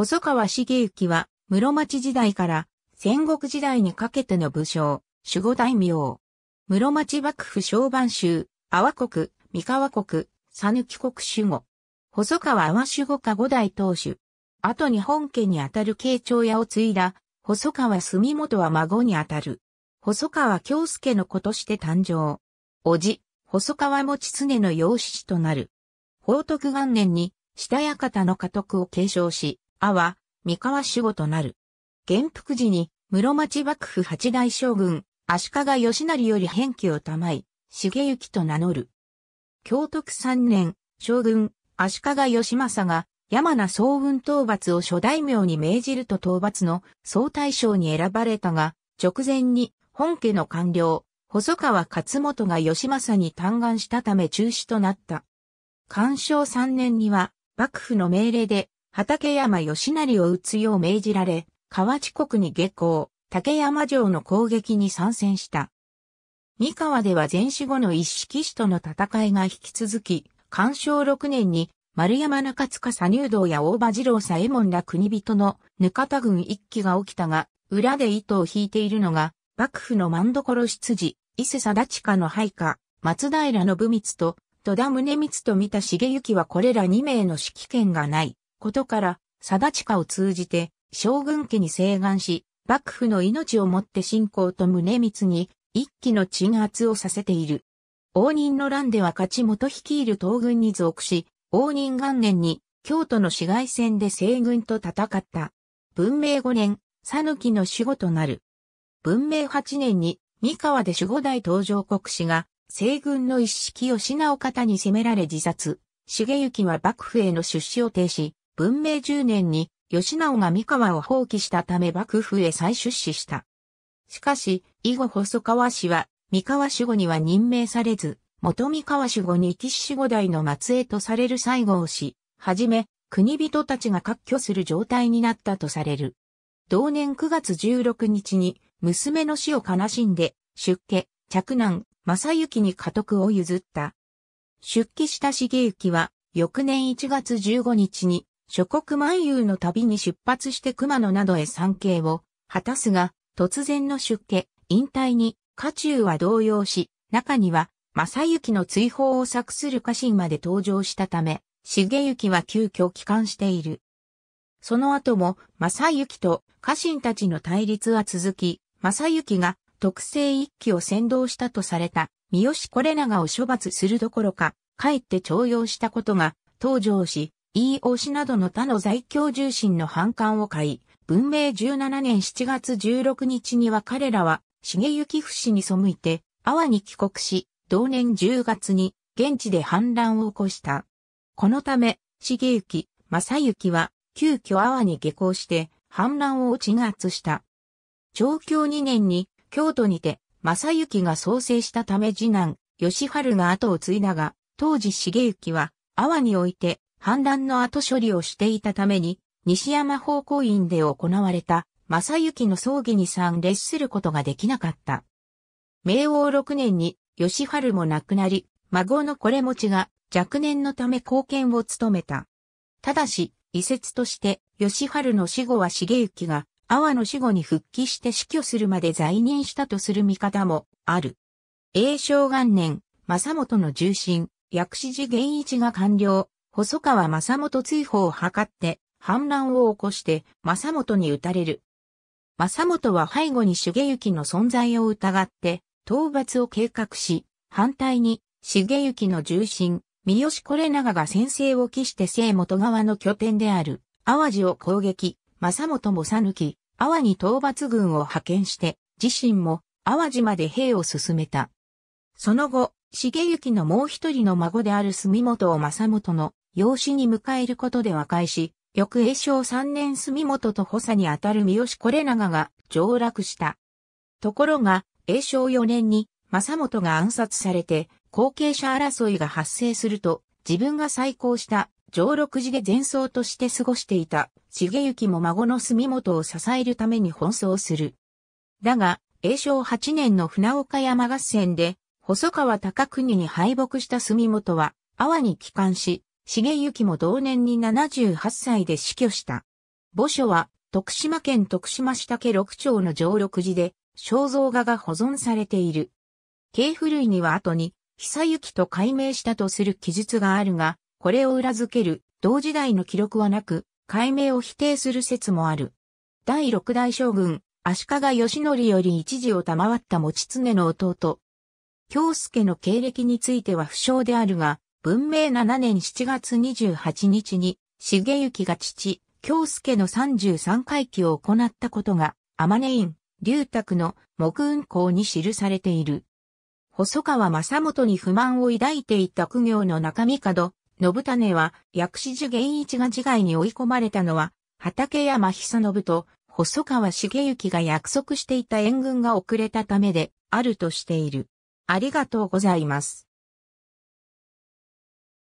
細川茂之は、室町時代から戦国時代にかけての武将、守護大名。室町幕府小番州、阿波国、三河国、佐抜国守護。細川阿波守護家五代当主。後に本家にあたる慶長屋を継いだ、細川住元は孫にあたる。細川京介の子として誕生。叔父、細川持常の養子となる。宝徳元年に、下館の家督を継承し、阿は、三河守護となる。元服時に、室町幕府八大将軍、足利義成より返記を賜い、重行と名乗る。京徳三年、将軍、足利義政が、山名総軍討伐を諸大名に命じると討伐の総大将に選ばれたが、直前に本家の官僚、細川勝元が義政に嘆願したため中止となった。干渉三年には、幕府の命令で畠山義成を撃つよう命じられ、河内国に下校、竹山城の攻撃に参戦した。三河では前死後の一式死との戦いが引き続き、干渉六年に丸山中塚左入道や大場二郎左衛門ら国人のぬかた軍一揆が起きたが、裏で糸を引いているのが、幕府の万所執事、伊勢貞親の配下、松平信光と、戸田宗光と見た重行はこれら二名の指揮権がない。ことから、定下を通じて、将軍家に請願し、幕府の命をもって信仰と胸密に、一気の鎮圧をさせている。応仁の乱では勝ち元率いる東軍に属し、応仁元年に京都の市街戦で西軍と戦った。文明5年、ぬきの守護となる。文明8年に、三河で守護大登場国士が、西軍の一式を品を田に攻められ自殺。重幸は幕府への出資を停止。文明10年に吉直が三河を放棄したため幕府へ再出資した。しかし、以後細川氏は三河守護には任命されず、元三河守護に騎士守護代の末裔とされる西郷氏、はじめ、国人たちが割拠する状態になったとされる。同年9月16日に、娘の死を悲しんで、出家、着難、正幸に家督を譲った。出家した重幸は、翌年1月15日に、諸国漫遊の旅に出発して熊野などへ参詣を果たすが、突然の出家、引退に、家中は動揺し、中には、正幸の追放を策する家臣まで登場したため、重幸は急遽帰還している。その後も、正幸と家臣たちの対立は続き、正幸が特製一揆を先導したとされた、三好これ長を処罰するどころか、かえって徴用したことが、登場し、E 推しなどの他の在京重心の反感を買い、文明17年7月16日には彼らは、重幸不死に背いて、阿波に帰国し、同年10月に、現地で反乱を起こした。このため、重幸、正幸は、急遽阿波に下校して、反乱を鎮圧した。長教2年に、京都にて、正幸が創生したため次男、吉春が後を継いだが、当時重幸は、阿波において、反乱の後処理をしていたために、西山方向院で行われた、正幸の葬儀に参列することができなかった。明王6年に、吉春も亡くなり、孫のこれ持ちが若年のため貢献を務めた。ただし、遺説として、吉春の死後は重幸が、阿波の死後に復帰して死去するまで在任したとする見方もある。永正元年、正元の重臣、薬師寺源一が官僚、細川正元追放を図って、反乱を起こして、正元に撃たれる。正元は背後に重行の存在を疑って、討伐を計画し、反対に、重行の重臣、三好これ長が先制を期して正元側の拠点である、淡路を攻撃、正元もさぬき、淡に討伐軍を派遣して、自身も淡路まで兵を進めた。その後、重行のもう一人の孫である住本を正元の養子に迎えることで和解し、翌永正三年住本と補佐にあたる三好れ長が上落した。ところが、永正四年に正本が暗殺されて、後継者争いが発生すると、自分が再興した上六次で前奏として過ごしていた重幸も孫の住本を支えるために奔走する。だが、永正八年の船岡山合戦で、細川高国に敗北した住本は、阿波に帰還し、重幸も同年に78歳で死去した。墓所は、徳島県徳島下家六町の上六寺で、肖像画が保存されている。系譜類には後に、久幸と改名したとする記述があるが、これを裏付ける同時代の記録はなく、改名を否定する説もある。第六代将軍、足利義則より一時を賜った持常の弟。京介の経歴については不詳であるが、文明7年7月28日に、重幸が父、京介の33回忌を行ったことが、天音院、龍卓の木雲行に記されている。細川正元に不満を抱いていた苦行の中見門、信種は薬師寺源一が自害に追い込まれたのは、畠山久信と細川重幸が約束していた援軍が遅れたためであるとしている。ありがとうございます。